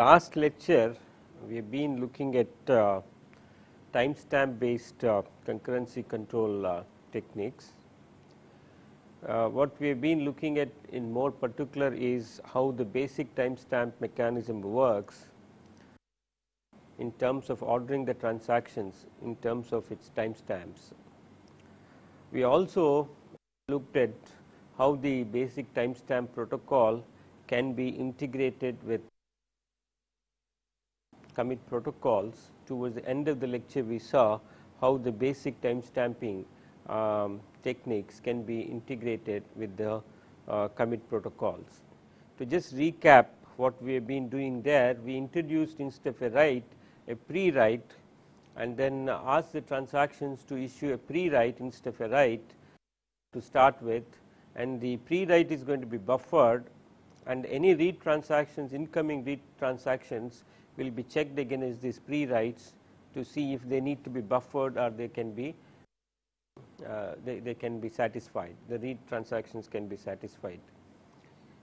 last lecture we have been looking at uh, timestamp based uh, concurrency control uh, techniques. Uh, what we have been looking at in more particular is how the basic timestamp mechanism works in terms of ordering the transactions in terms of its timestamps. We also looked at how the basic timestamp protocol can be integrated with commit protocols towards the end of the lecture we saw how the basic time stamping um, techniques can be integrated with the uh, commit protocols. To just recap what we have been doing there, we introduced instead of a write a pre-write and then asked the transactions to issue a pre-write instead of a write to start with and the pre-write is going to be buffered and any read transactions incoming read transactions will be checked against these pre-writes to see if they need to be buffered or they can be uh, they, they can be satisfied, the read transactions can be satisfied.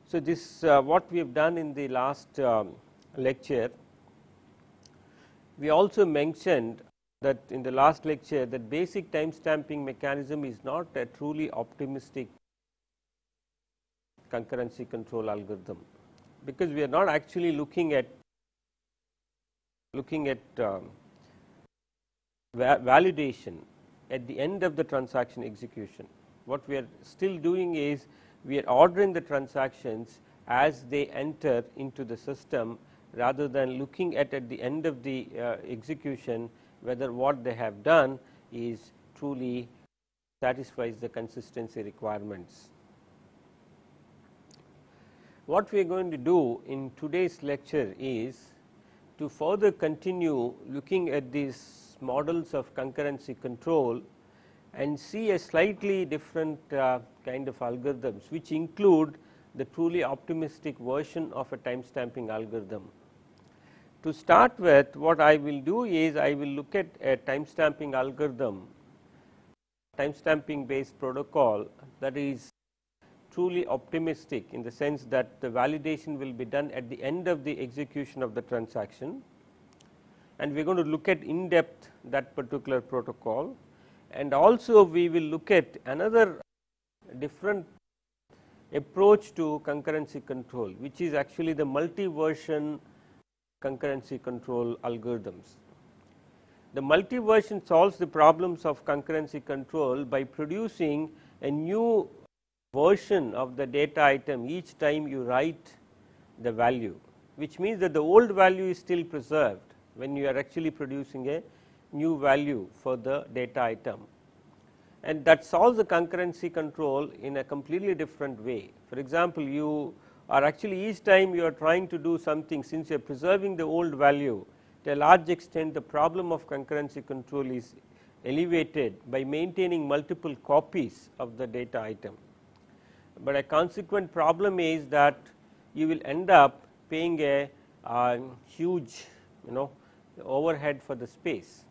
So, this uh, what we have done in the last um, lecture, we also mentioned that in the last lecture that basic time stamping mechanism is not a truly optimistic concurrency control algorithm, because we are not actually looking at looking at um, va validation at the end of the transaction execution. What we are still doing is we are ordering the transactions as they enter into the system rather than looking at at the end of the uh, execution whether what they have done is truly satisfies the consistency requirements. What we are going to do in today's lecture is to further continue looking at these models of concurrency control and see a slightly different uh, kind of algorithms which include the truly optimistic version of a time stamping algorithm. To start with what I will do is I will look at a time stamping algorithm time stamping based protocol that is truly optimistic in the sense that the validation will be done at the end of the execution of the transaction and we are going to look at in depth that particular protocol and also we will look at another different approach to concurrency control which is actually the multi-version concurrency control algorithms. The multi-version solves the problems of concurrency control by producing a new version of the data item each time you write the value which means that the old value is still preserved when you are actually producing a new value for the data item and that solves the concurrency control in a completely different way. For example, you are actually each time you are trying to do something since you are preserving the old value to a large extent the problem of concurrency control is elevated by maintaining multiple copies of the data item but a consequent problem is that you will end up paying a uh, huge you know overhead for the space.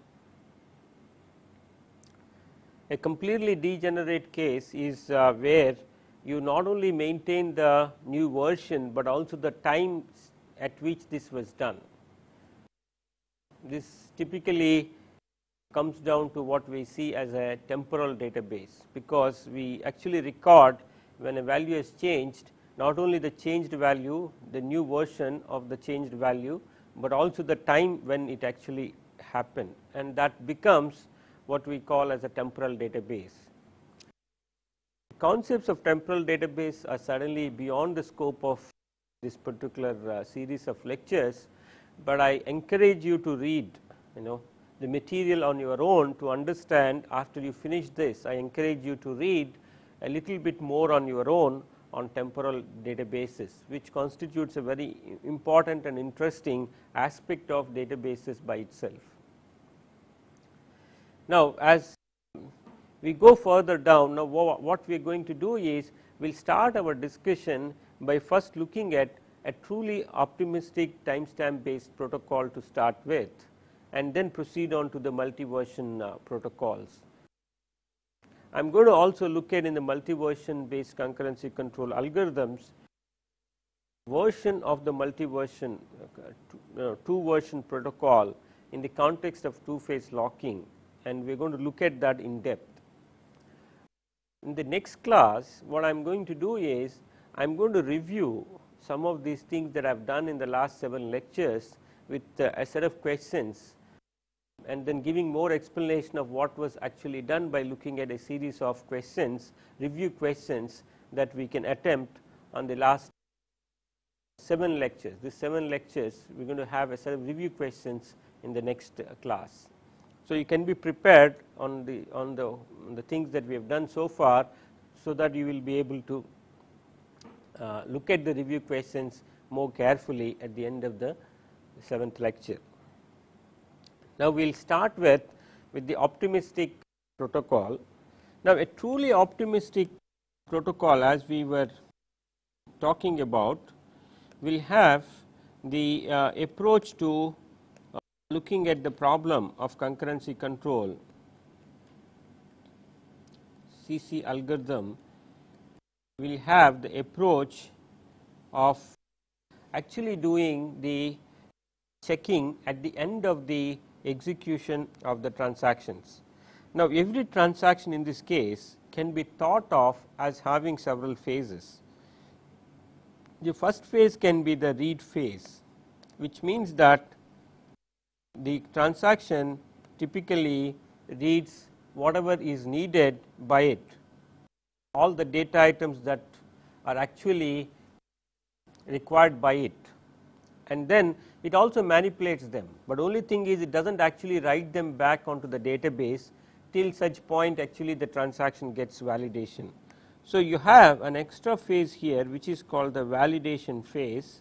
A completely degenerate case is uh, where you not only maintain the new version, but also the time at which this was done. This typically comes down to what we see as a temporal database, because we actually record when a value is changed not only the changed value the new version of the changed value, but also the time when it actually happened and that becomes what we call as a temporal database. Concepts of temporal database are suddenly beyond the scope of this particular uh, series of lectures, but I encourage you to read you know the material on your own to understand after you finish this I encourage you to read a little bit more on your own on temporal databases, which constitutes a very important and interesting aspect of databases by itself. Now, as we go further down, now what we are going to do is we will start our discussion by first looking at a truly optimistic timestamp based protocol to start with and then proceed on to the multi version uh, protocols. I'm going to also look at in the multi-version based concurrency control algorithms version of the multi-version uh, uh, uh, two-version protocol in the context of two-phase locking and we're going to look at that in depth. In the next class what I'm going to do is I'm going to review some of these things that I've done in the last 7 lectures with uh, a set of questions and then giving more explanation of what was actually done by looking at a series of questions, review questions that we can attempt on the last seven lectures. These seven lectures, we are going to have a set of review questions in the next uh, class. So, you can be prepared on the, on the, on the things that we have done so far, so that you will be able to uh, look at the review questions more carefully at the end of the seventh lecture. Now, we will start with, with the optimistic protocol. Now, a truly optimistic protocol as we were talking about will have the uh, approach to uh, looking at the problem of concurrency control CC algorithm will have the approach of actually doing the checking at the end of the execution of the transactions. Now, every transaction in this case can be thought of as having several phases. The first phase can be the read phase, which means that the transaction typically reads whatever is needed by it, all the data items that are actually required by it and then it also manipulates them. But only thing is it does not actually write them back onto the database till such point actually the transaction gets validation. So, you have an extra phase here which is called the validation phase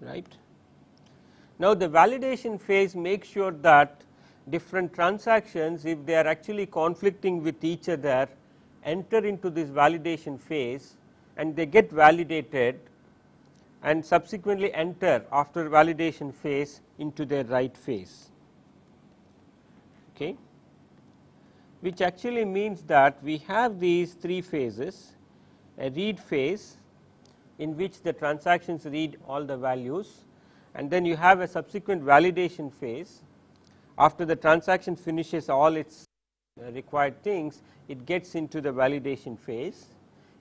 right. Now, the validation phase makes sure that different transactions if they are actually conflicting with each other enter into this validation phase and they get validated and subsequently enter after validation phase into their write phase okay which actually means that we have these three phases a read phase in which the transactions read all the values and then you have a subsequent validation phase after the transaction finishes all its required things it gets into the validation phase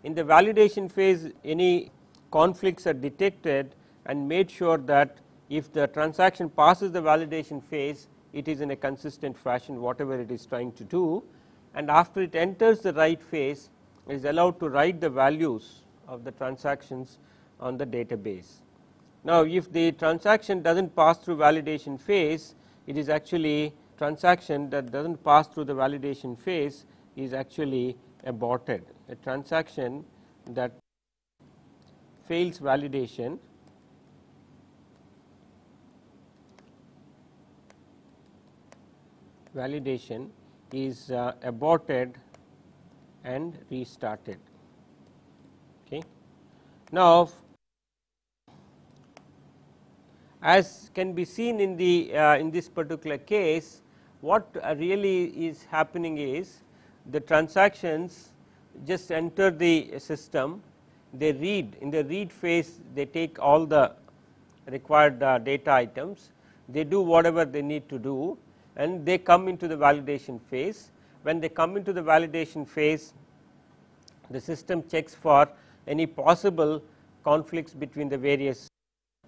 in the validation phase any conflicts are detected and made sure that if the transaction passes the validation phase it is in a consistent fashion whatever it is trying to do and after it enters the write phase it is allowed to write the values of the transactions on the database. Now if the transaction does not pass through validation phase it is actually transaction that does not pass through the validation phase is actually aborted, a transaction that fails validation validation is uh, aborted and restarted. Okay. Now, as can be seen in the uh, in this particular case, what uh, really is happening is the transactions just enter the system, they read in the read phase they take all the required uh, data items, they do whatever they need to do and they come into the validation phase. When they come into the validation phase, the system checks for any possible conflicts between the various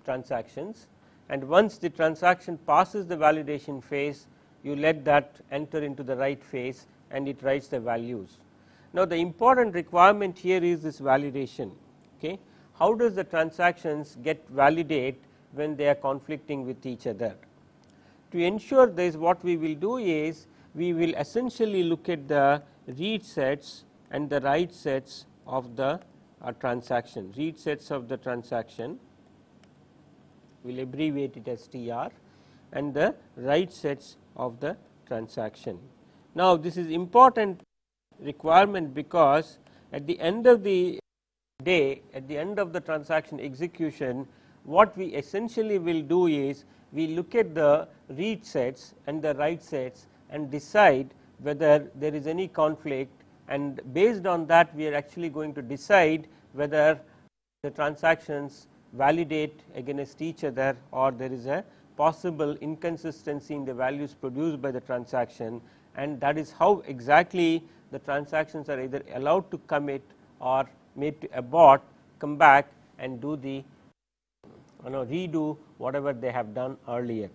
transactions and once the transaction passes the validation phase, you let that enter into the right phase and it writes the values. Now, the important requirement here is this validation. Okay. How does the transactions get validate when they are conflicting with each other? To ensure this what we will do is we will essentially look at the read sets and the write sets of the uh, transaction, read sets of the transaction we will abbreviate it as TR and the write sets of the transaction. Now, this is important requirement because at the end of the day, at the end of the transaction execution, what we essentially will do is we look at the read sets and the write sets and decide whether there is any conflict and based on that we are actually going to decide whether the transactions validate against each other or there is a possible inconsistency in the values produced by the transaction and that is how exactly the transactions are either allowed to commit or made to abort, come back and do the you know, redo whatever they have done earlier.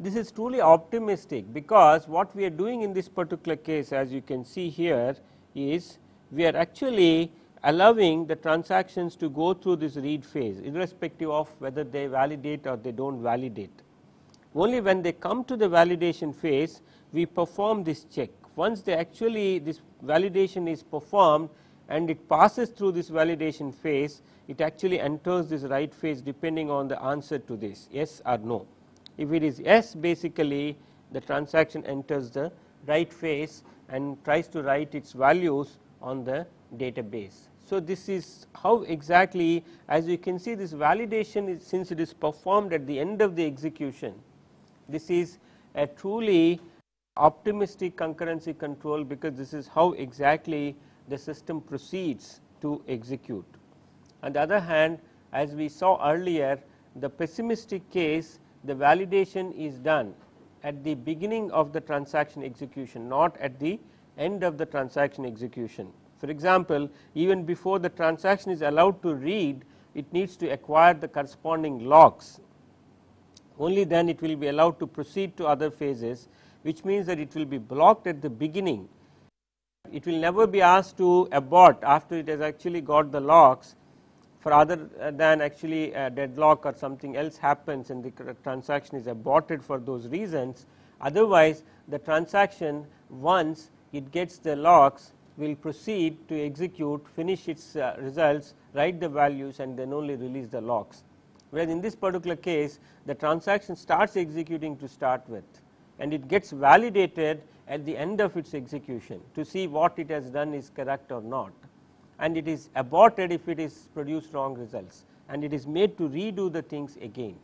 This is truly optimistic because what we are doing in this particular case as you can see here is we are actually allowing the transactions to go through this read phase irrespective of whether they validate or they do not validate. Only when they come to the validation phase we perform this check. Once The actually this validation is performed and it passes through this validation phase, it actually enters this write phase depending on the answer to this yes or no. If it is yes basically the transaction enters the write phase and tries to write its values on the database. So, this is how exactly as you can see this validation is since it is performed at the end of the execution, this is a truly optimistic concurrency control because this is how exactly the system proceeds to execute. On the other hand, as we saw earlier, the pessimistic case, the validation is done at the beginning of the transaction execution, not at the end of the transaction execution. For example, even before the transaction is allowed to read, it needs to acquire the corresponding logs. Only then it will be allowed to proceed to other phases which means that it will be blocked at the beginning. It will never be asked to abort after it has actually got the locks for other than actually a deadlock or something else happens and the transaction is aborted for those reasons. Otherwise, the transaction once it gets the locks will proceed to execute, finish its uh, results, write the values and then only release the locks. Whereas in this particular case, the transaction starts executing to start with and it gets validated at the end of its execution to see what it has done is correct or not and it is aborted if it is produced wrong results and it is made to redo the things again.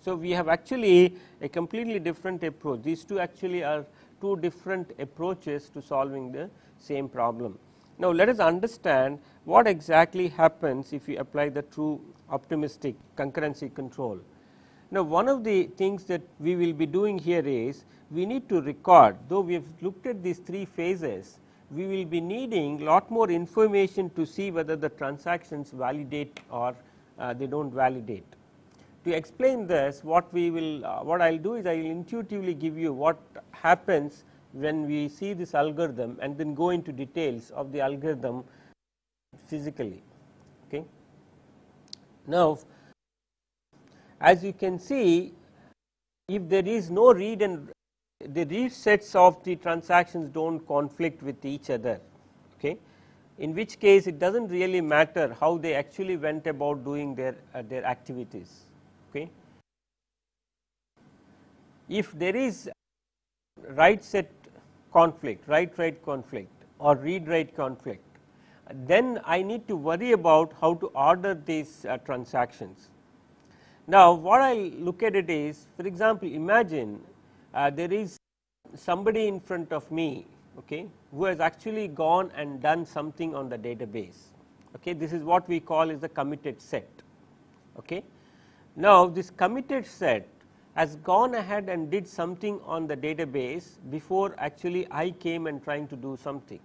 So, we have actually a completely different approach these two actually are two different approaches to solving the same problem. Now, let us understand what exactly happens if you apply the true optimistic concurrency control. Now, one of the things that we will be doing here is we need to record though we have looked at these three phases we will be needing lot more information to see whether the transactions validate or uh, they do not validate. To explain this what we will uh, what I will do is I will intuitively give you what happens when we see this algorithm and then go into details of the algorithm physically. Okay. Now, as you can see if there is no read and the read sets of the transactions do not conflict with each other okay in which case it does not really matter how they actually went about doing their, uh, their activities. Okay. If there is right set conflict, right write conflict or read write conflict, then I need to worry about how to order these uh, transactions. Now what I look at it is for example imagine uh, there is somebody in front of me okay, who has actually gone and done something on the database. Okay, this is what we call is the committed set. Okay. Now, this committed set has gone ahead and did something on the database before actually I came and trying to do something.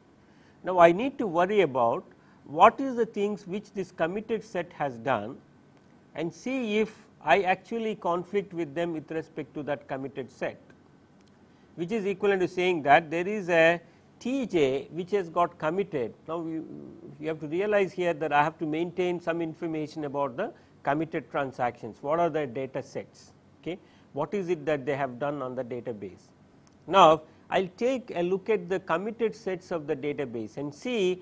Now, I need to worry about what is the things which this committed set has done and see if I actually conflict with them with respect to that committed set which is equivalent to saying that there is a Tj which has got committed. Now, you, you have to realize here that I have to maintain some information about the committed transactions, what are the data sets, okay? what is it that they have done on the database. Now, I will take a look at the committed sets of the database and see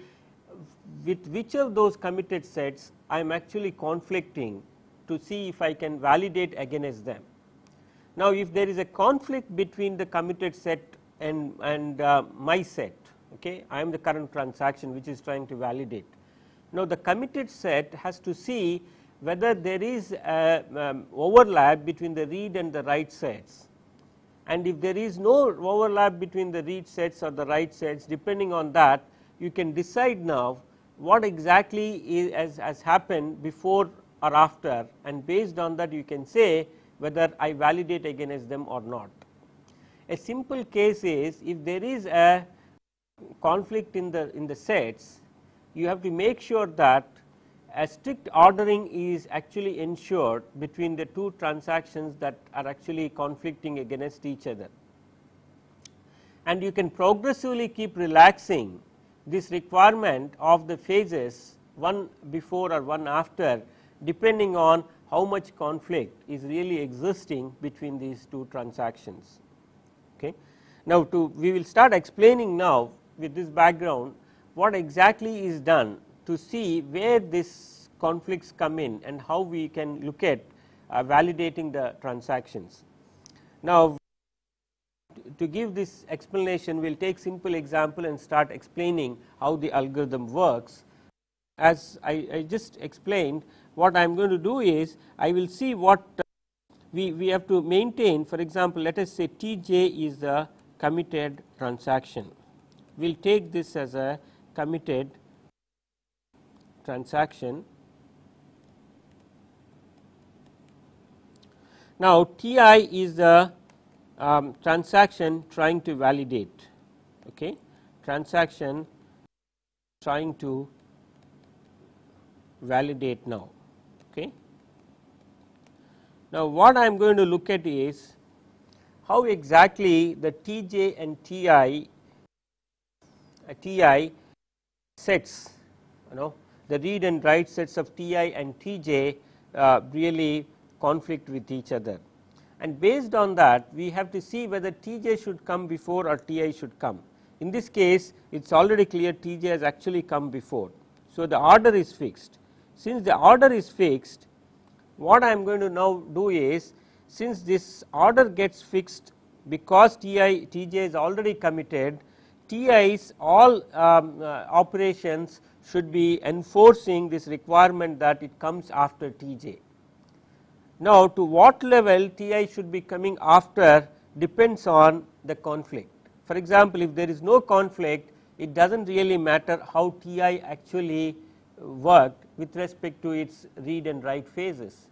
with which of those committed sets I am actually conflicting to see if I can validate against them. Now, if there is a conflict between the committed set and, and uh, my set, okay, I am the current transaction which is trying to validate. Now, the committed set has to see whether there is a, um, overlap between the read and the write sets. And if there is no overlap between the read sets or the write sets depending on that, you can decide now what exactly is, has, has happened before or after and based on that you can say whether I validate against them or not. A simple case is if there is a conflict in the in the sets you have to make sure that a strict ordering is actually ensured between the two transactions that are actually conflicting against each other. And you can progressively keep relaxing this requirement of the phases one before or one after depending on how much conflict is really existing between these two transactions. Okay. Now, to we will start explaining now with this background what exactly is done to see where these conflicts come in and how we can look at uh, validating the transactions. Now, to give this explanation we will take simple example and start explaining how the algorithm works. As I, I just explained what I am going to do is I will see what uh, we, we have to maintain for example let us say Tj is a committed transaction. We will take this as a committed transaction. Now Ti is the um, transaction trying to validate okay transaction trying to validate now now, what I am going to look at is how exactly the Tj and Ti uh, Ti sets you know the read and write sets of Ti and Tj uh, really conflict with each other. And based on that we have to see whether Tj should come before or Ti should come. In this case it is already clear Tj has actually come before. So, the order is fixed. Since the order is fixed what I am going to now do is since this order gets fixed because Ti Tj is already committed Ti's all um, uh, operations should be enforcing this requirement that it comes after Tj. Now to what level Ti should be coming after depends on the conflict. For example, if there is no conflict it does not really matter how Ti actually worked with respect to its read and write phases.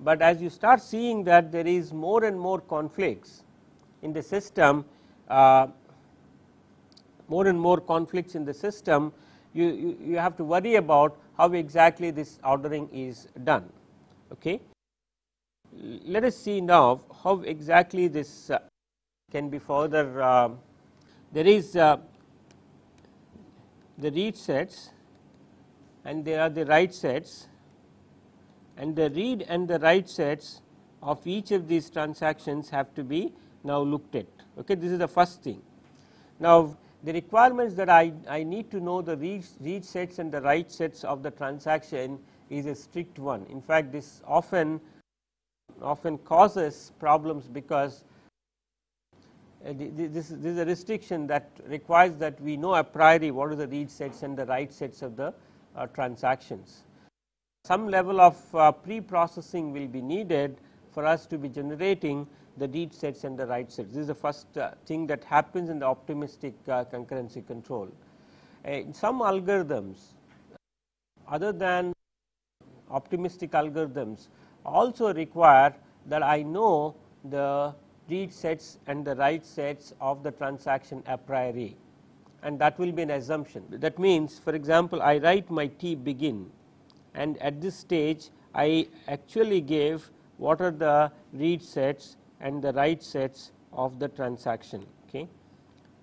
But as you start seeing that there is more and more conflicts in the system, uh, more and more conflicts in the system, you, you, you have to worry about how exactly this ordering is done. Okay. Let us see now how exactly this uh, can be further. Uh, there is uh, the read sets and they are the right sets and the read and the write sets of each of these transactions have to be now looked at. Okay, this is the first thing. Now, the requirements that I, I need to know the read, read sets and the write sets of the transaction is a strict one. In fact, this often often causes problems because uh, this, this is a restriction that requires that we know a priori what are the read sets and the write sets of the uh, transactions. Some level of uh, pre-processing will be needed for us to be generating the read sets and the write sets. This is the first uh, thing that happens in the optimistic concurrency control. in some algorithms, other than optimistic algorithms, also require that I know the read sets and the write sets of the transaction a priori and that will be an assumption. That means for example, I write my T begin and at this stage I actually gave what are the read sets and the write sets of the transaction. Okay.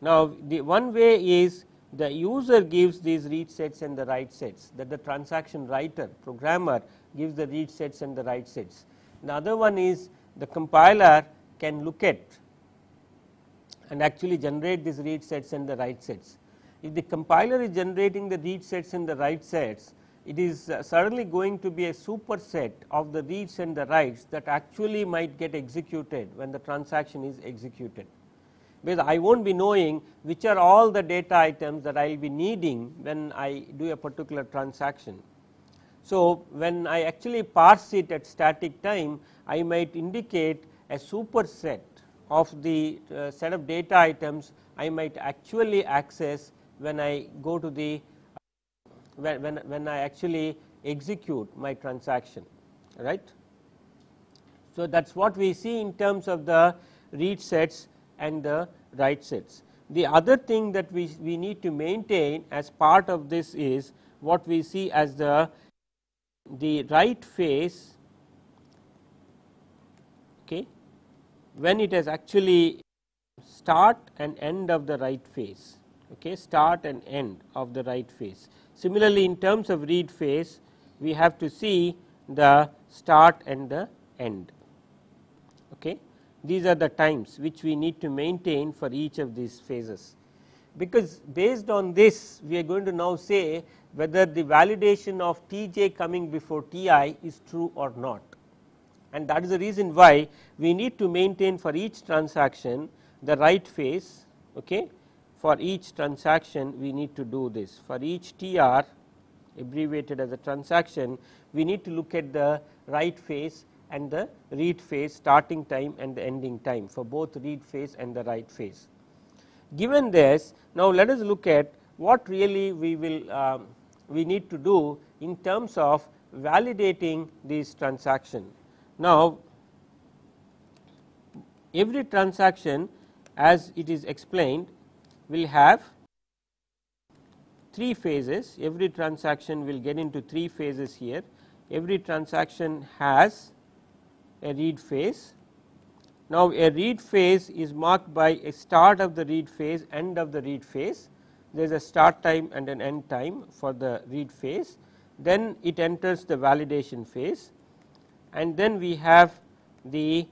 Now, the one way is the user gives these read sets and the write sets that the transaction writer programmer gives the read sets and the write sets. The other one is the compiler can look at and actually generate these read sets and the write sets. If the compiler is generating the read sets and the write sets, it is uh, certainly going to be a superset of the reads and the writes that actually might get executed when the transaction is executed. Because I will not be knowing which are all the data items that I will be needing when I do a particular transaction. So, when I actually parse it at static time, I might indicate a superset of the uh, set of data items I might actually access when I go to the when, when, when I actually execute my transaction right. So, that is what we see in terms of the read sets and the write sets. The other thing that we, we need to maintain as part of this is what we see as the, the write phase when it has actually start and end of the right phase okay start and end of the right phase. Similarly, in terms of read phase we have to see the start and the end okay these are the times which we need to maintain for each of these phases because based on this we are going to now say whether the validation of Tj coming before Ti is true or not and that is the reason why we need to maintain for each transaction the right phase okay for each transaction we need to do this for each TR abbreviated as a transaction we need to look at the write phase and the read phase starting time and the ending time for both read phase and the write phase. Given this now let us look at what really we will uh, we need to do in terms of validating these transaction now, every transaction as it is explained will have three phases every transaction will get into three phases here every transaction has a read phase. Now, a read phase is marked by a start of the read phase end of the read phase there is a start time and an end time for the read phase then it enters the validation phase and then we have the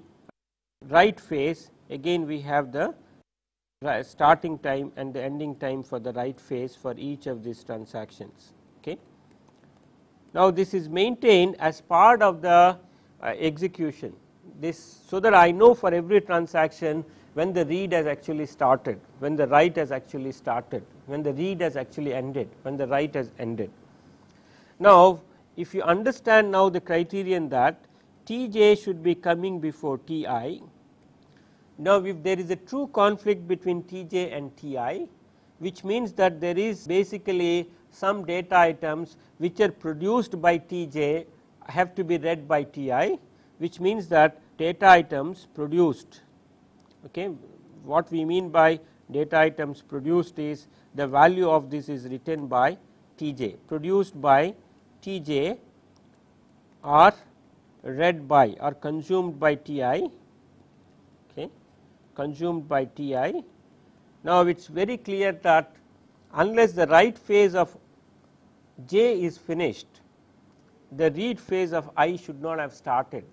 right phase again we have the starting time and the ending time for the right phase for each of these transactions. Okay. Now, this is maintained as part of the uh, execution this so that I know for every transaction when the read has actually started, when the write has actually started, when the read has actually ended, when the write has ended. Now, if you understand now the criterion that Tj should be coming before Ti. Now, if there is a true conflict between Tj and Ti, which means that there is basically some data items which are produced by Tj have to be read by Ti, which means that data items produced. Okay. What we mean by data items produced is the value of this is written by Tj, produced by Tj are read by or consumed by Ti, okay, consumed by Ti. Now, it is very clear that unless the write phase of J is finished, the read phase of I should not have started.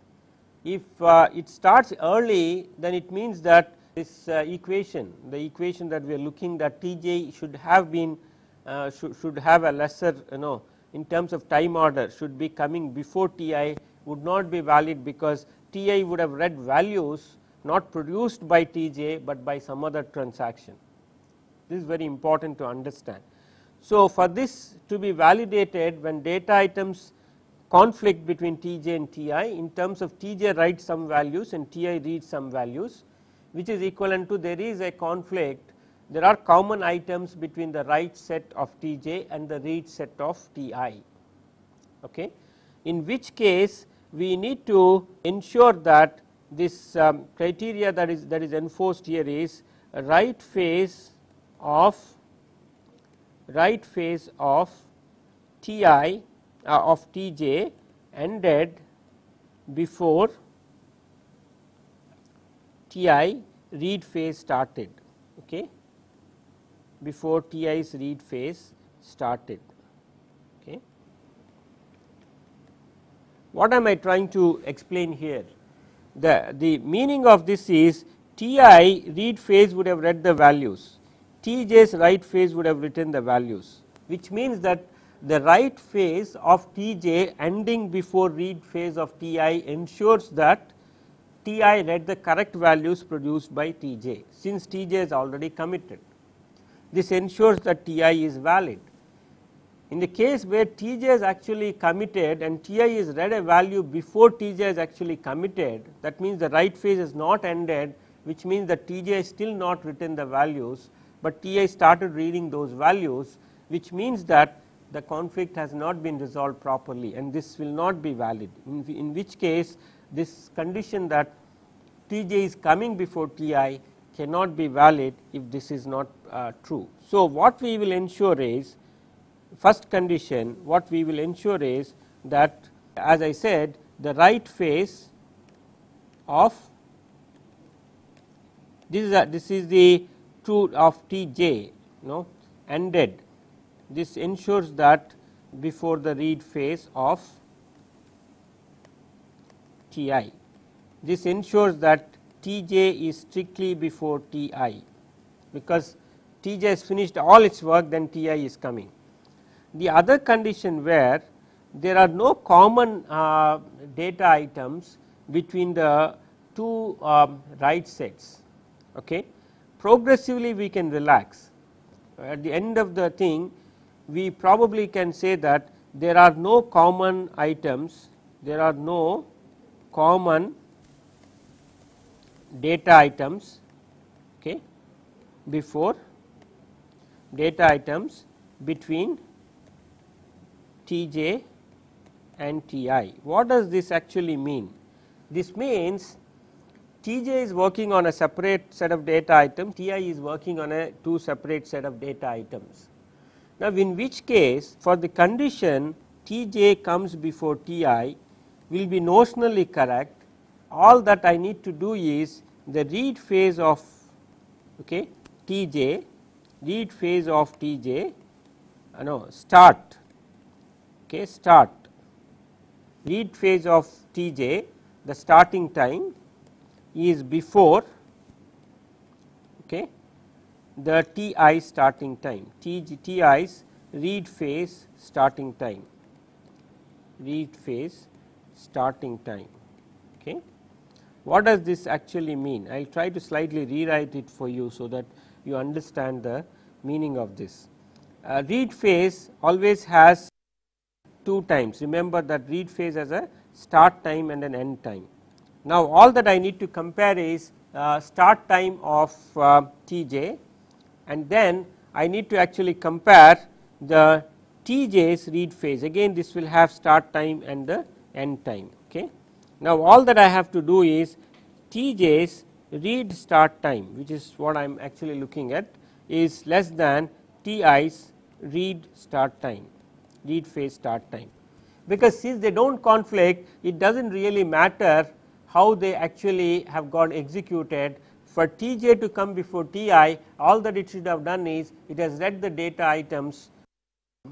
If uh, it starts early, then it means that this uh, equation, the equation that we are looking that Tj should have been uh, should, should have a lesser you know in terms of time order should be coming before Ti would not be valid because Ti would have read values not produced by Tj but by some other transaction. This is very important to understand. So, for this to be validated when data items conflict between Tj and Ti in terms of Tj writes some values and Ti reads some values which is equivalent to there is a conflict there are common items between the write set of Tj and the read set of Ti okay in which case we need to ensure that this um, criteria that is that is enforced here is right phase of right phase of Ti uh, of Tj ended before Ti read phase started okay before Ti's read phase started What am I trying to explain here? The, the meaning of this is Ti read phase would have read the values, Tj's write phase would have written the values which means that the write phase of Tj ending before read phase of Ti ensures that Ti read the correct values produced by Tj since Tj is already committed. This ensures that Ti is valid. In the case where Tj is actually committed and Ti is read a value before Tj is actually committed that means the write phase is not ended which means that Tj is still not written the values but Ti started reading those values which means that the conflict has not been resolved properly and this will not be valid in, in which case this condition that Tj is coming before Ti cannot be valid if this is not uh, true. So, what we will ensure is first condition what we will ensure is that as I said the right face of this is a, this is the true of Tj no ended this ensures that before the read phase of Ti this ensures that Tj is strictly before Ti because Tj has finished all its work then Ti is coming the other condition where there are no common uh, data items between the two um, right sets. Okay. Progressively we can relax. At the end of the thing we probably can say that there are no common items, there are no common data items okay, before data items between Tj and Ti. What does this actually mean? This means Tj is working on a separate set of data items, Ti is working on a two separate set of data items. Now, in which case for the condition Tj comes before Ti will be notionally correct, all that I need to do is the read phase of okay, Tj, read phase of Tj, uh, no, start okay, start lead phase of Tj the starting time is before okay, the Ti starting time Tg, Ti's read phase starting time read phase starting time. Okay. What does this actually mean? I will try to slightly rewrite it for you so that you understand the meaning of this. Uh, read phase always has two times. Remember that read phase has a start time and an end time. Now all that I need to compare is uh, start time of uh, Tj and then I need to actually compare the Tj's read phase again this will have start time and the end time okay. Now all that I have to do is Tj's read start time which is what I am actually looking at is less than Ti's read start time lead phase start time. Because since they do not conflict it does not really matter how they actually have got executed for Tj to come before Ti all that it should have done is it has read the data items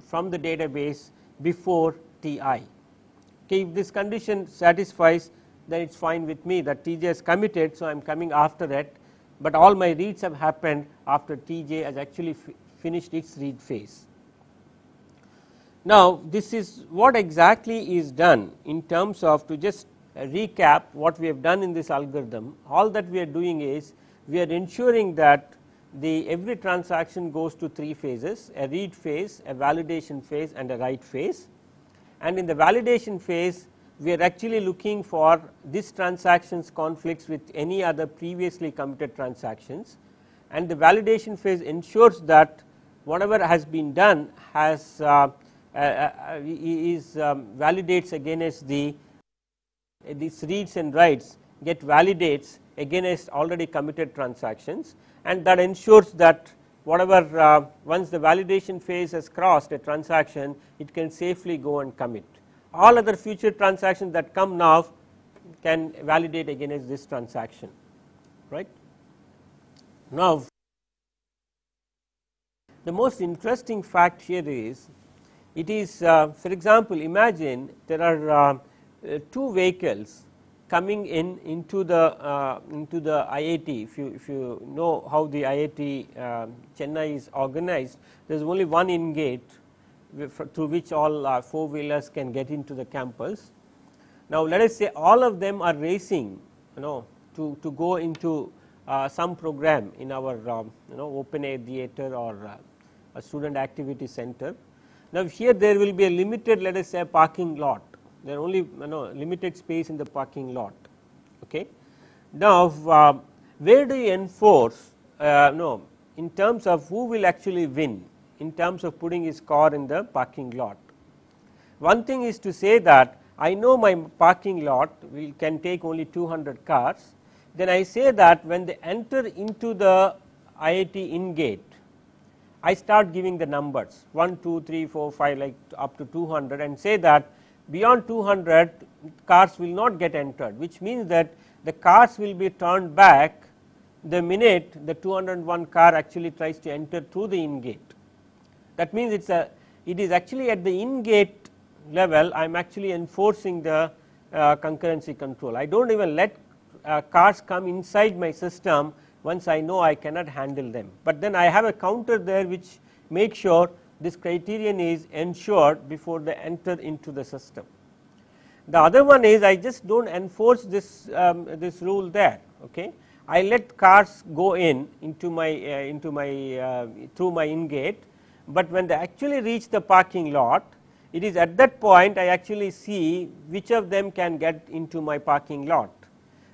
from the database before Ti. Okay, if this condition satisfies then it is fine with me that Tj is committed so I am coming after that but all my reads have happened after Tj has actually finished its read phase. Now, this is what exactly is done in terms of to just recap what we have done in this algorithm all that we are doing is we are ensuring that the every transaction goes to three phases a read phase a validation phase and a write phase and in the validation phase we are actually looking for this transactions conflicts with any other previously committed transactions and the validation phase ensures that whatever has been done has uh, uh, uh, uh, is um, validates against the these reads and writes get validates against already committed transactions and that ensures that whatever uh, once the validation phase has crossed a transaction it can safely go and commit. All other future transactions that come now can validate against this transaction right. Now the most interesting fact here is it is uh, for example, imagine there are uh, uh, two vehicles coming in into the into the IIT if you if you know how the IIT um, Chennai is organized there is only one in gate through which all four wheelers can get into the campus now let us say all of them are racing you know to to go into some program in our um, you know open air theater or a student activity center now, here there will be a limited let us say parking lot, there are only you know, limited space in the parking lot. Okay. Now, uh, where do you enforce uh, no in terms of who will actually win in terms of putting his car in the parking lot. One thing is to say that I know my parking lot will can take only 200 cars, then I say that when they enter into the IIT in gate I start giving the numbers 1, 2, 3, 4, 5 like up to 200 and say that beyond 200 cars will not get entered which means that the cars will be turned back the minute the 201 car actually tries to enter through the in gate. That means it's a it is actually at the in gate level I am actually enforcing the uh, concurrency control. I do not even let uh, cars come inside my system once I know I cannot handle them. But then I have a counter there which makes sure this criterion is ensured before they enter into the system. The other one is I just do not enforce this, um, this rule there. Okay. I let cars go in into my, uh, into my, uh, through my in gate, but when they actually reach the parking lot, it is at that point I actually see which of them can get into my parking lot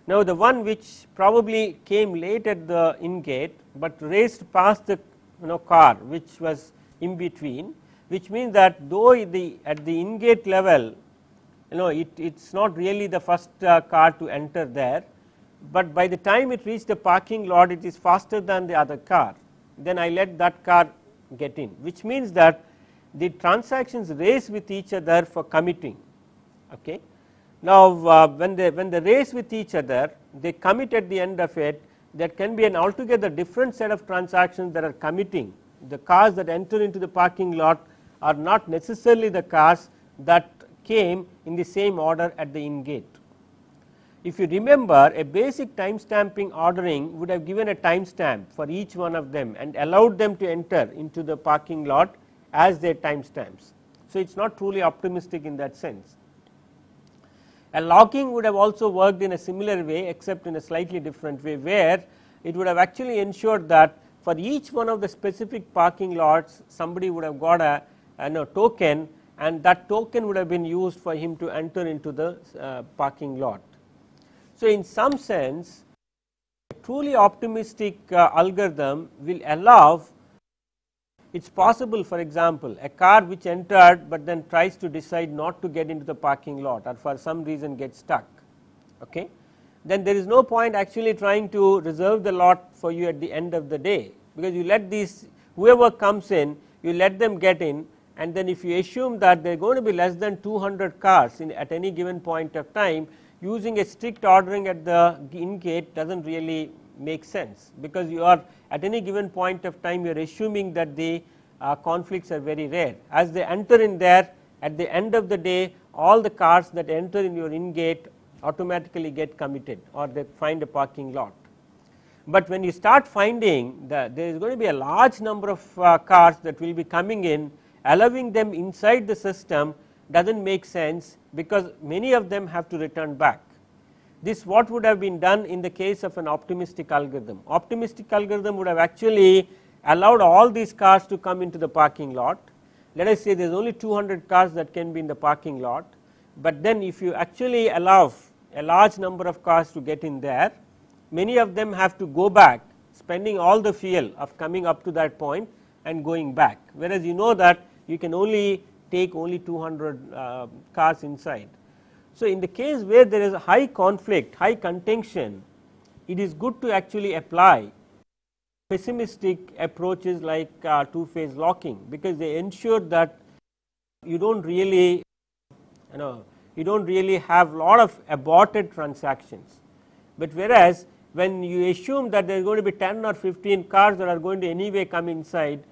now, the one which probably came late at the in gate, but raced past the you know car which was in between which means that though the at the in gate level you know it is not really the first uh, car to enter there, but by the time it reached the parking lot it is faster than the other car then I let that car get in which means that the transactions race with each other for committing okay. Now, uh, when they when they race with each other they commit at the end of it there can be an altogether different set of transactions that are committing the cars that enter into the parking lot are not necessarily the cars that came in the same order at the in gate. If you remember a basic time stamping ordering would have given a time stamp for each one of them and allowed them to enter into the parking lot as their time stamps. So, it is not truly optimistic in that sense. And locking would have also worked in a similar way except in a slightly different way where it would have actually ensured that for each one of the specific parking lots somebody would have got a, a no, token and that token would have been used for him to enter into the uh, parking lot. So, in some sense a truly optimistic uh, algorithm will allow it is possible for example, a car which entered but then tries to decide not to get into the parking lot or for some reason gets stuck. Okay? Then there is no point actually trying to reserve the lot for you at the end of the day because you let these whoever comes in you let them get in and then if you assume that there are going to be less than 200 cars in, at any given point of time using a strict ordering at the in gate does not really make sense because you are at any given point of time you are assuming that the uh, conflicts are very rare. As they enter in there at the end of the day all the cars that enter in your in gate automatically get committed or they find a parking lot. But when you start finding that there is going to be a large number of uh, cars that will be coming in allowing them inside the system does not make sense because many of them have to return back. This what would have been done in the case of an optimistic algorithm. Optimistic algorithm would have actually allowed all these cars to come into the parking lot, let us say there is only 200 cars that can be in the parking lot, but then if you actually allow a large number of cars to get in there, many of them have to go back spending all the fuel of coming up to that point and going back, whereas you know that you can only take only 200 uh, cars inside. So, in the case where there is a high conflict, high contention, it is good to actually apply pessimistic approaches like uh, two-phase locking because they ensure that you don't really, you know, you don't really have a lot of aborted transactions. But whereas when you assume that there are going to be 10 or 15 cars that are going to anyway come inside,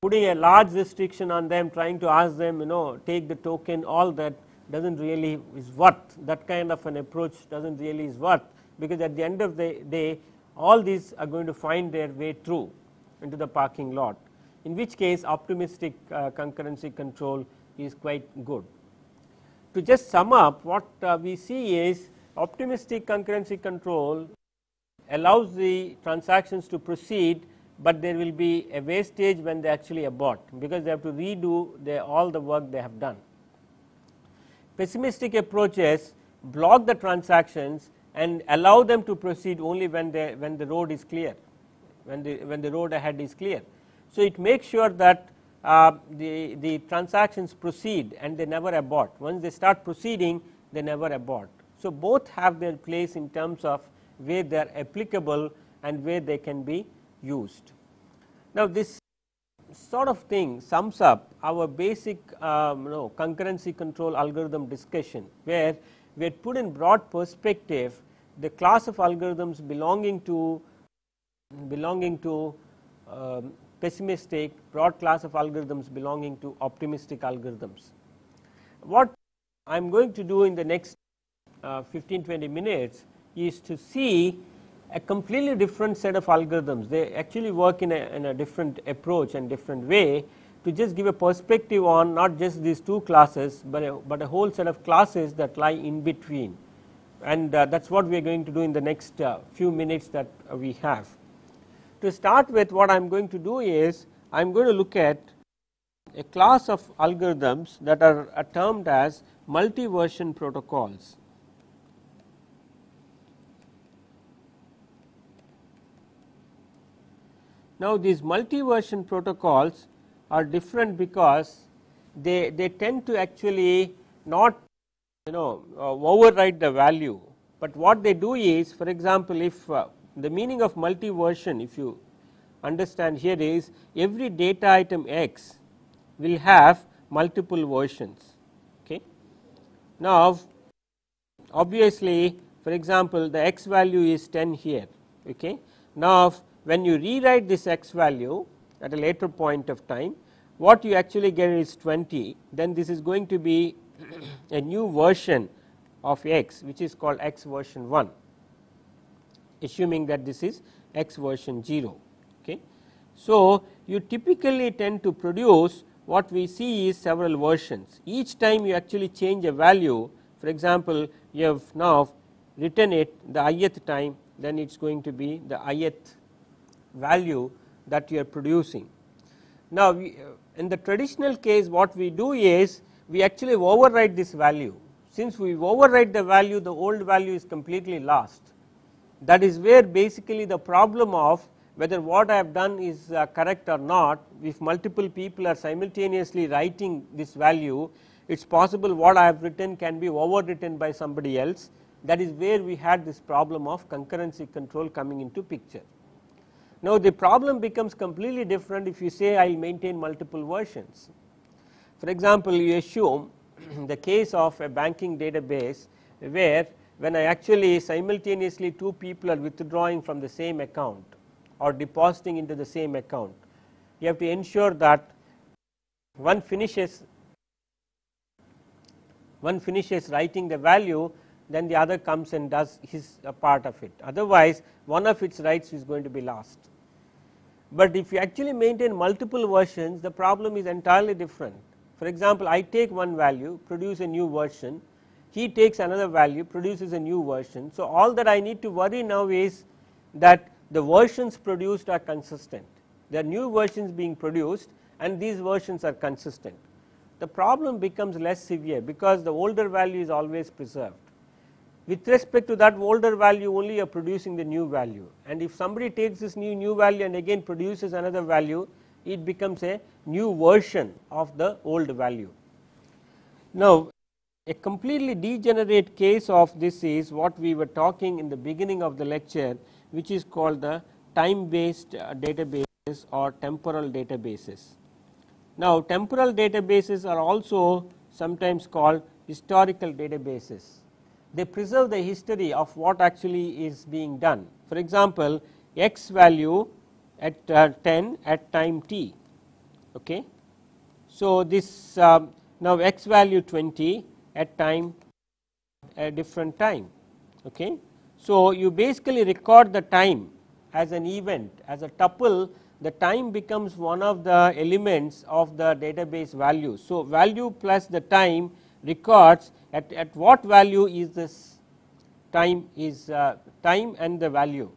putting a large restriction on them, trying to ask them, you know, take the token, all that doesn't really is worth. That kind of an approach doesn't really is worth because at the end of the day, all these are going to find their way through into the parking lot in which case optimistic uh, concurrency control is quite good. To just sum up what uh, we see is optimistic concurrency control allows the transactions to proceed, but there will be a wastage when they actually abort because they have to redo all the work they have done. Pessimistic approaches block the transactions and allow them to proceed only when the when the road is clear when the when the road ahead is clear so it makes sure that uh, the the transactions proceed and they never abort once they start proceeding they never abort so both have their place in terms of where they are applicable and where they can be used now this sort of thing sums up our basic um, you know, concurrency control algorithm discussion where we had put in broad perspective the class of algorithms belonging to belonging to um, pessimistic, broad class of algorithms belonging to optimistic algorithms. What I am going to do in the next uh, 15 20 minutes is to see a completely different set of algorithms. They actually work in a, in a different approach and different way to just give a perspective on not just these two classes, but a, but a whole set of classes that lie in between. And uh, that is what we are going to do in the next uh, few minutes that uh, we have. To start with what I am going to do is, I am going to look at a class of algorithms that are termed as multi-version protocols. Now, these multi-version protocols are different because they, they tend to actually not you know uh, overwrite the value but what they do is for example if uh, the meaning of multiversion if you understand here is every data item x will have multiple versions okay. Now obviously for example the x value is 10 here okay. Now when you rewrite this x value at a later point of time what you actually get is 20 then this is going to be a new version of x which is called x version 1 assuming that this is x version 0 okay so you typically tend to produce what we see is several versions each time you actually change a value for example you have now written it the ith time then it's going to be the ith value that you are producing now we, in the traditional case what we do is we actually overwrite this value. Since we overwrite the value the old value is completely lost. That is where basically the problem of whether what I have done is uh, correct or not if multiple people are simultaneously writing this value it is possible what I have written can be overwritten by somebody else that is where we had this problem of concurrency control coming into picture. Now the problem becomes completely different if you say I will maintain multiple versions. For example, you assume the case of a banking database where when I actually simultaneously two people are withdrawing from the same account or depositing into the same account. You have to ensure that one finishes one finishes writing the value then the other comes and does his part of it otherwise one of its rights is going to be lost. But if you actually maintain multiple versions the problem is entirely different. For example, I take one value produce a new version, he takes another value produces a new version. So, all that I need to worry now is that the versions produced are consistent. There are new versions being produced and these versions are consistent. The problem becomes less severe because the older value is always preserved with respect to that older value only you are producing the new value and if somebody takes this new new value and again produces another value it becomes a new version of the old value. Now a completely degenerate case of this is what we were talking in the beginning of the lecture which is called the time based uh, databases or temporal databases. Now temporal databases are also sometimes called historical databases they preserve the history of what actually is being done. For example, x value at uh, 10 at time t. Okay. So, this um, now x value 20 at time a different time. Okay. So, you basically record the time as an event as a tuple the time becomes one of the elements of the database value. So, value plus the time records at, at what value is this time is uh, time and the value.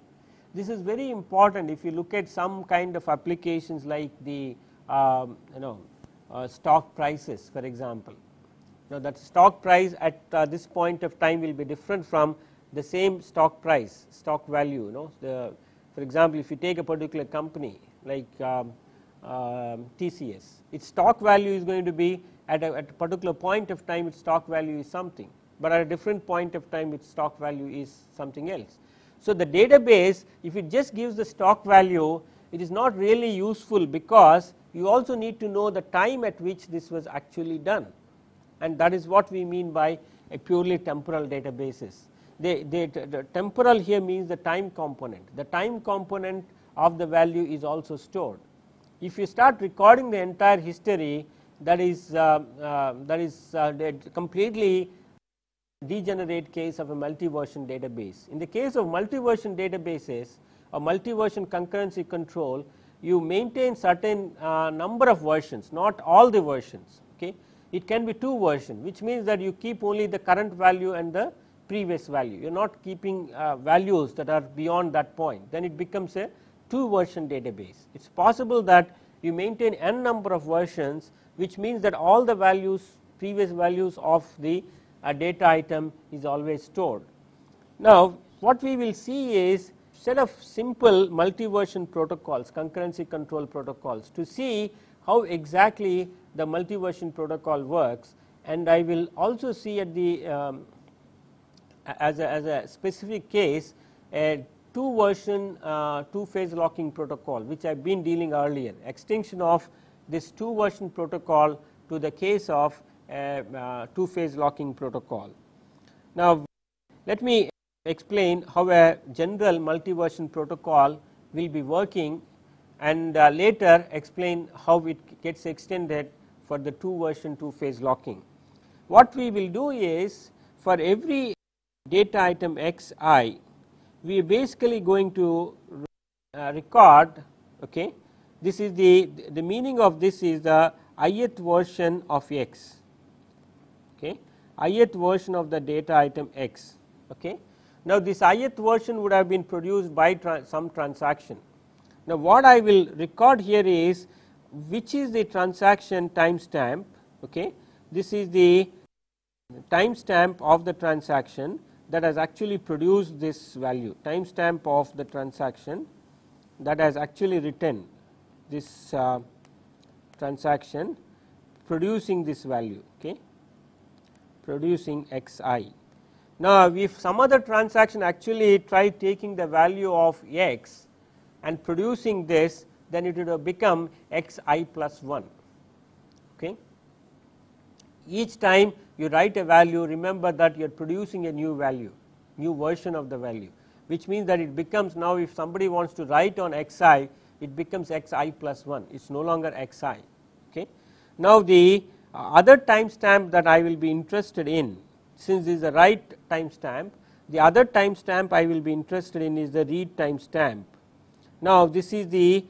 This is very important if you look at some kind of applications like the uh, you know uh, stock prices for example. Now that stock price at uh, this point of time will be different from the same stock price stock value you know the for example if you take a particular company like um, um TCS its stock value is going to be at a, at a particular point of time its stock value is something, but at a different point of time its stock value is something else. So, the database if it just gives the stock value it is not really useful because you also need to know the time at which this was actually done and that is what we mean by a purely temporal databases. the temporal here means the time component, the time component of the value is also stored. If you start recording the entire history that is, uh, uh, that is uh, completely degenerate case of a multi-version database. In the case of multi-version databases or multi-version concurrency control, you maintain certain uh, number of versions, not all the versions. Okay, it can be two versions, which means that you keep only the current value and the previous value. You're not keeping uh, values that are beyond that point. Then it becomes a two-version database. It's possible that you maintain n number of versions which means that all the values previous values of the uh, data item is always stored. Now, what we will see is set of simple multi-version protocols concurrency control protocols to see how exactly the multi-version protocol works and I will also see at the um, as, a, as a specific case a two version uh, two phase locking protocol which I've been dealing earlier extension of this two version protocol to the case of uh, uh, two phase locking protocol. Now let me explain how a general multi-version protocol will be working and uh, later explain how it gets extended for the two version two phase locking. What we will do is for every data item xi we are basically going to uh, record okay this is the the meaning of this is the ith version of x okay ith version of the data item x okay now this ith version would have been produced by some transaction now what i will record here is which is the transaction timestamp okay this is the timestamp of the transaction that has actually produced this value timestamp of the transaction that has actually written this uh, transaction producing this value okay producing xi now if some other transaction actually try taking the value of x and producing this then it would have become xi plus 1 each time you write a value remember that you are producing a new value, new version of the value which means that it becomes now if somebody wants to write on xi it becomes xi plus 1 it is no longer xi. Okay. Now the uh, other timestamp that I will be interested in since this is the write timestamp the other timestamp I will be interested in is the read timestamp. Now this is the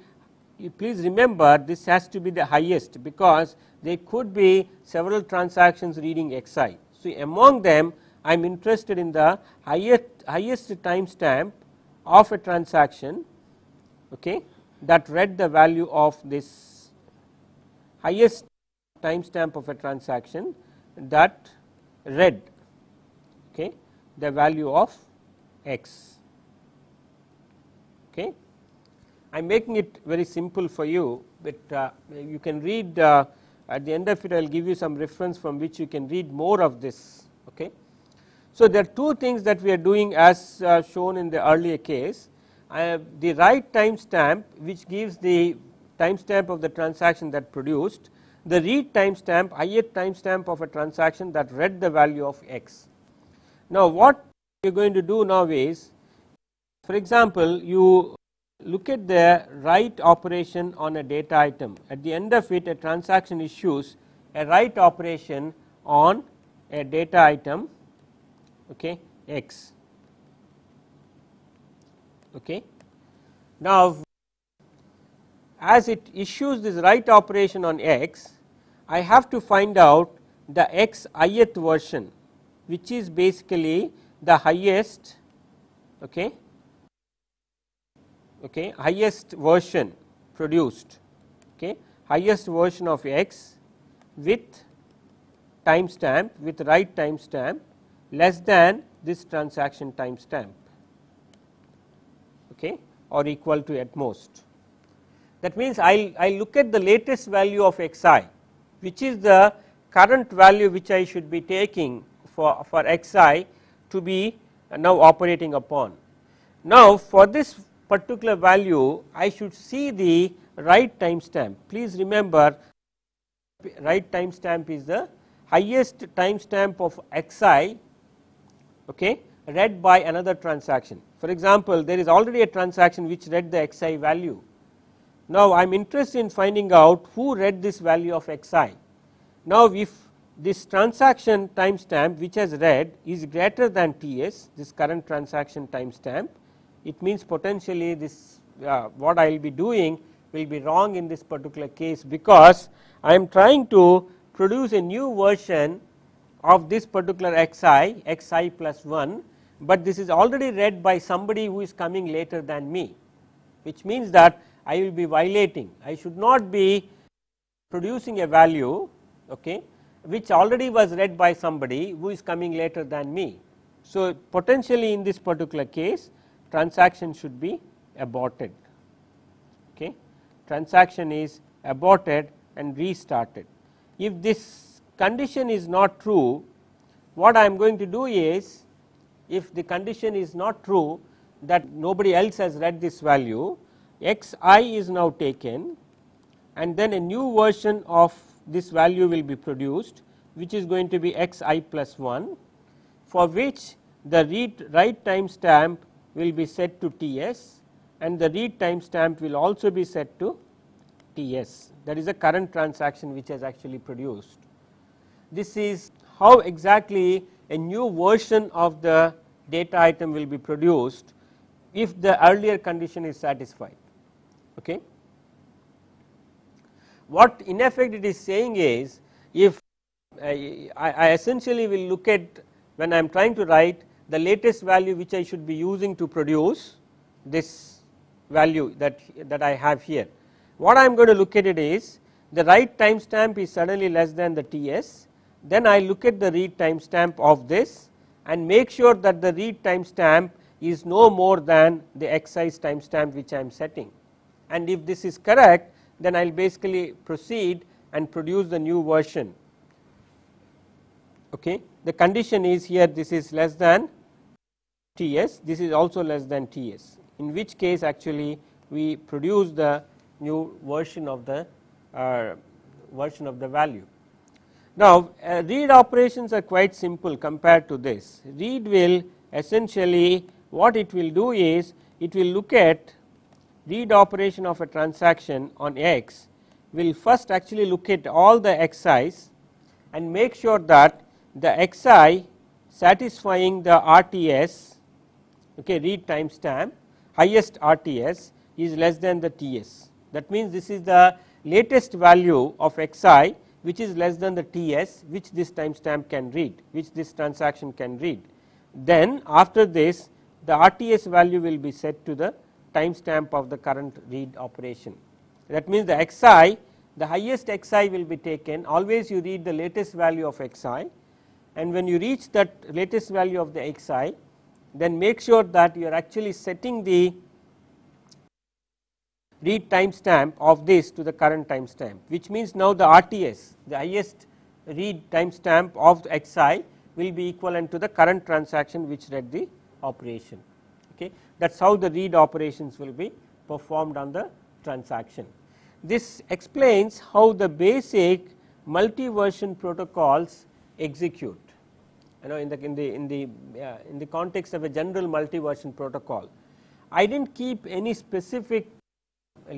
please remember this has to be the highest because they could be several transactions reading XI. So, among them I am interested in the highest, highest timestamp of a transaction okay, that read the value of this highest timestamp of a transaction that read okay, the value of x. Okay. I am making it very simple for you, but uh, you can read uh, at the end of it, I will give you some reference from which you can read more of this. Okay. So, there are two things that we are doing as uh, shown in the earlier case. I have the write timestamp which gives the timestamp of the transaction that produced, the read timestamp ith timestamp of a transaction that read the value of x. Now, what you are going to do now is for example, you look at the write operation on a data item. At the end of it a transaction issues a write operation on a data item okay x okay. Now as it issues this write operation on x I have to find out the x ith version which is basically the highest okay okay highest version produced okay highest version of x with timestamp with write timestamp less than this transaction timestamp okay or equal to at most that means i'll i'll look at the latest value of xi which is the current value which i should be taking for for xi to be now operating upon now for this particular value I should see the right timestamp. Please remember right timestamp is the highest timestamp of xi okay, read by another transaction. For example, there is already a transaction which read the xi value. Now, I am interested in finding out who read this value of xi. Now, if this transaction timestamp which has read is greater than TS, this current transaction timestamp, it means potentially this uh, what I will be doing will be wrong in this particular case because I am trying to produce a new version of this particular xi, xi plus 1, but this is already read by somebody who is coming later than me which means that I will be violating. I should not be producing a value okay, which already was read by somebody who is coming later than me. So, potentially in this particular case transaction should be aborted. Okay. Transaction is aborted and restarted. If this condition is not true, what I am going to do is, if the condition is not true that nobody else has read this value, xi is now taken and then a new version of this value will be produced which is going to be xi plus 1 for which the read write timestamp will be set to Ts and the read timestamp will also be set to Ts that is a current transaction which has actually produced. This is how exactly a new version of the data item will be produced if the earlier condition is satisfied. Okay. What in effect it is saying is if I, I essentially will look at when I am trying to write the latest value which I should be using to produce this value that, that I have here. What I am going to look at it is the write timestamp is suddenly less than the TS then I look at the read timestamp of this and make sure that the read timestamp is no more than the excise timestamp which I am setting and if this is correct then I will basically proceed and produce the new version okay the condition is here this is less than Ts, this is also less than Ts, in which case actually we produce the new version of the uh, version of the value. Now, uh, read operations are quite simple compared to this. Read will essentially what it will do is it will look at read operation of a transaction on x will first actually look at all the x size and make sure that the xi satisfying the RTS okay read timestamp highest RTS is less than the TS that means this is the latest value of xi which is less than the TS which this timestamp can read which this transaction can read then after this the RTS value will be set to the timestamp of the current read operation that means the xi the highest xi will be taken always you read the latest value of xi and when you reach that latest value of the xi then make sure that you are actually setting the read timestamp of this to the current timestamp which means now the RTS the highest read timestamp of xi will be equivalent to the current transaction which read the operation okay that is how the read operations will be performed on the transaction. This explains how the basic multi version protocols execute you know in the in the in the uh, in the context of a general multi version protocol i didn't keep any specific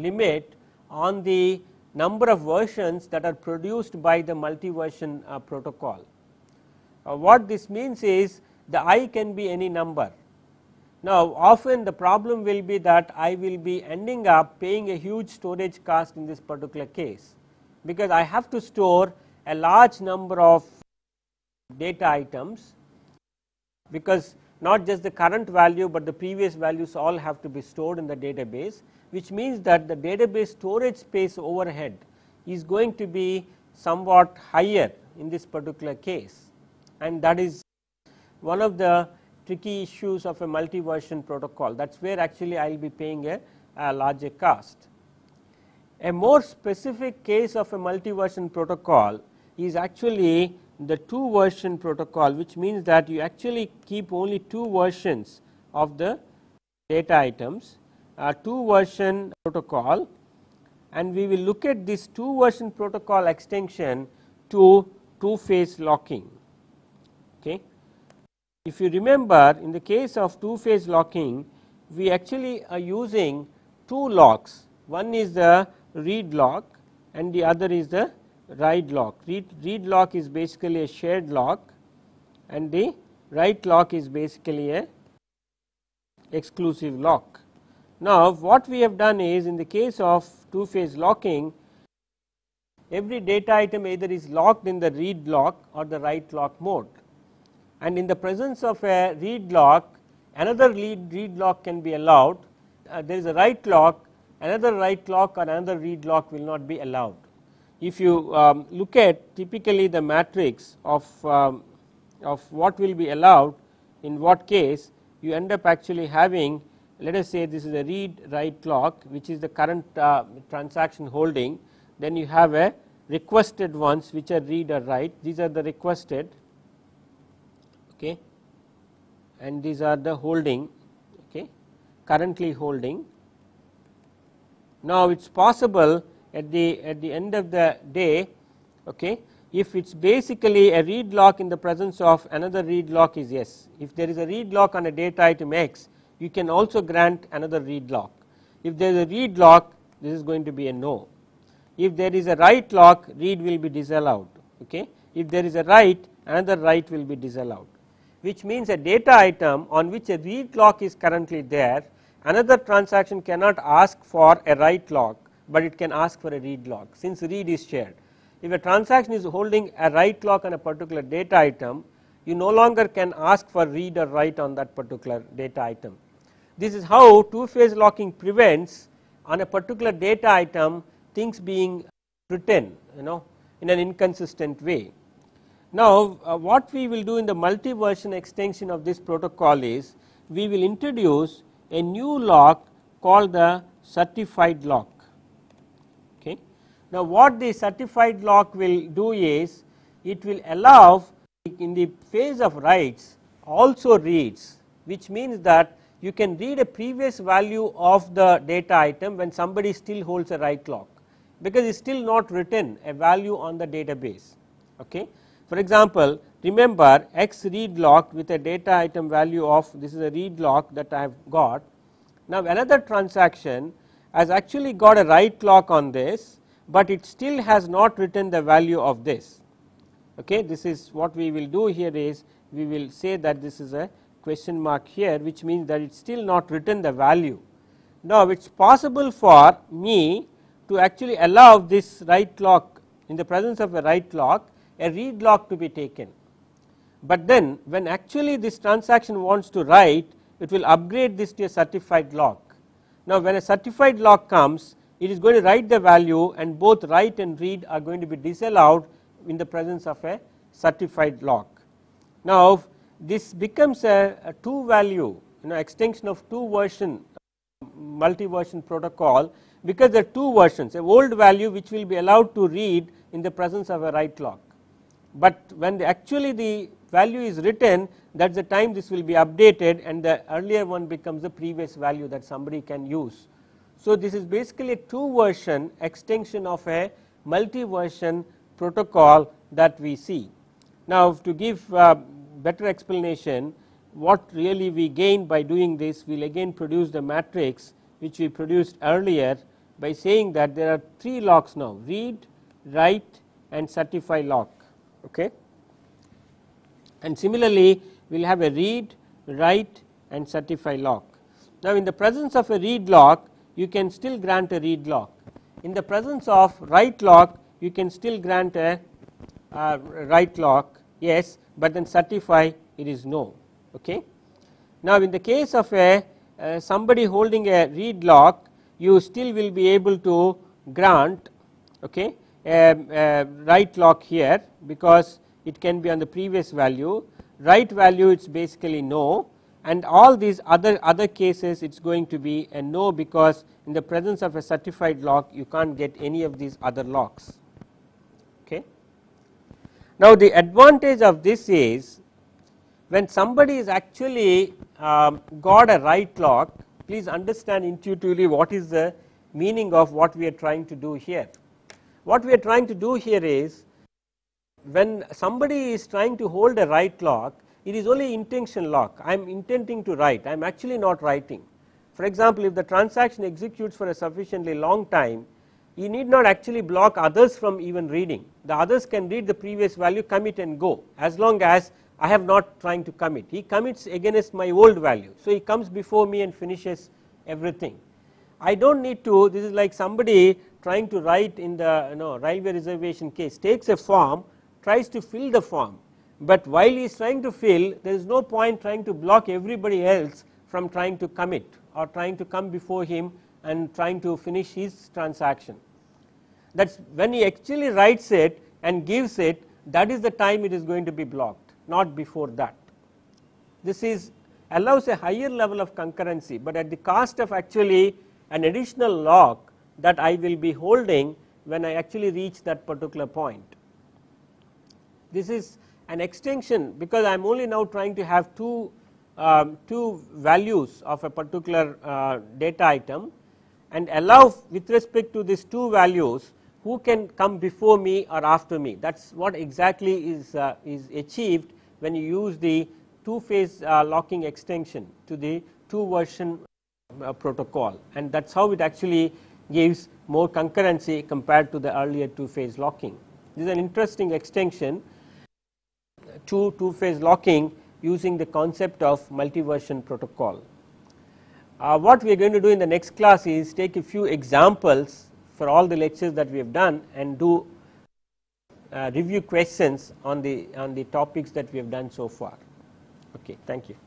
limit on the number of versions that are produced by the multi version uh, protocol uh, what this means is the i can be any number now often the problem will be that i will be ending up paying a huge storage cost in this particular case because i have to store a large number of data items because not just the current value but the previous values all have to be stored in the database which means that the database storage space overhead is going to be somewhat higher in this particular case and that is one of the tricky issues of a multi version protocol that is where actually I will be paying a, a larger cost. A more specific case of a multi version protocol is actually the two version protocol which means that you actually keep only two versions of the data items uh, two version protocol and we will look at this two version protocol extension to two phase locking okay if you remember in the case of two phase locking we actually are using two locks one is the read lock and the other is the write lock. Read, read lock is basically a shared lock and the write lock is basically a exclusive lock. Now, what we have done is in the case of two phase locking every data item either is locked in the read lock or the write lock mode and in the presence of a read lock another read, read lock can be allowed uh, there is a write lock another write lock or another read lock will not be allowed if you um, look at typically the matrix of, um, of what will be allowed in what case you end up actually having let us say this is a read write clock which is the current uh, transaction holding then you have a requested ones which are read or write these are the requested okay and these are the holding okay currently holding now it is possible at the, at the end of the day, okay, if it is basically a read lock in the presence of another read lock is yes. If there is a read lock on a data item X, you can also grant another read lock. If there is a read lock, this is going to be a no. If there is a write lock, read will be disallowed. Okay. If there is a write, another write will be disallowed, which means a data item on which a read lock is currently there, another transaction cannot ask for a write lock but it can ask for a read lock. since read is shared. If a transaction is holding a write lock on a particular data item, you no longer can ask for read or write on that particular data item. This is how two phase locking prevents on a particular data item things being written you know in an inconsistent way. Now uh, what we will do in the multi version extension of this protocol is we will introduce a new lock called the certified lock now what the certified lock will do is it will allow in the phase of writes also reads which means that you can read a previous value of the data item when somebody still holds a write lock because it is still not written a value on the database. Okay. For example, remember x read lock with a data item value of this is a read lock that I have got. Now another transaction has actually got a write lock on this but it still has not written the value of this. Okay, this is what we will do here is we will say that this is a question mark here which means that it is still not written the value. Now it is possible for me to actually allow this write lock in the presence of a write lock a read lock to be taken. But then when actually this transaction wants to write it will upgrade this to a certified lock. Now when a certified lock comes it is going to write the value and both write and read are going to be disallowed in the presence of a certified lock. Now this becomes a, a two value you know extension of two version multi version protocol because there are two versions a old value which will be allowed to read in the presence of a write lock but when the actually the value is written that is the time this will be updated and the earlier one becomes the previous value that somebody can use so this is basically a two version extension of a multi version protocol that we see. Now to give a uh, better explanation what really we gain by doing this we will again produce the matrix which we produced earlier by saying that there are three locks now read, write and certify lock. Okay. And similarly we will have a read, write and certify lock. Now in the presence of a read lock you can still grant a read lock. In the presence of write lock you can still grant a uh, write lock yes but then certify it is no okay. Now in the case of a uh, somebody holding a read lock you still will be able to grant okay a, a write lock here because it can be on the previous value write value it is basically no and all these other, other cases it is going to be a no because in the presence of a certified lock you can't get any of these other locks. Okay. Now the advantage of this is when somebody is actually um, got a right lock please understand intuitively what is the meaning of what we are trying to do here. What we are trying to do here is when somebody is trying to hold a right lock it is only intention lock I am intending to write I am actually not writing. For example if the transaction executes for a sufficiently long time you need not actually block others from even reading the others can read the previous value commit and go as long as I have not trying to commit he commits against my old value so he comes before me and finishes everything. I do not need to this is like somebody trying to write in the you know, railway reservation case takes a form tries to fill the form but while he is trying to fill there is no point trying to block everybody else from trying to commit or trying to come before him and trying to finish his transaction. That is when he actually writes it and gives it that is the time it is going to be blocked not before that. This is allows a higher level of concurrency but at the cost of actually an additional lock that I will be holding when I actually reach that particular point. This is an extension because I am only now trying to have two, um, two values of a particular uh, data item and allow with respect to these two values who can come before me or after me that is what exactly is, uh, is achieved when you use the two phase uh, locking extension to the two version uh, protocol and that is how it actually gives more concurrency compared to the earlier two phase locking. This is an interesting extension to two phase locking using the concept of multiversion protocol. Uh, what we are going to do in the next class is take a few examples for all the lectures that we have done and do uh, review questions on the on the topics that we have done so far. Okay, thank you.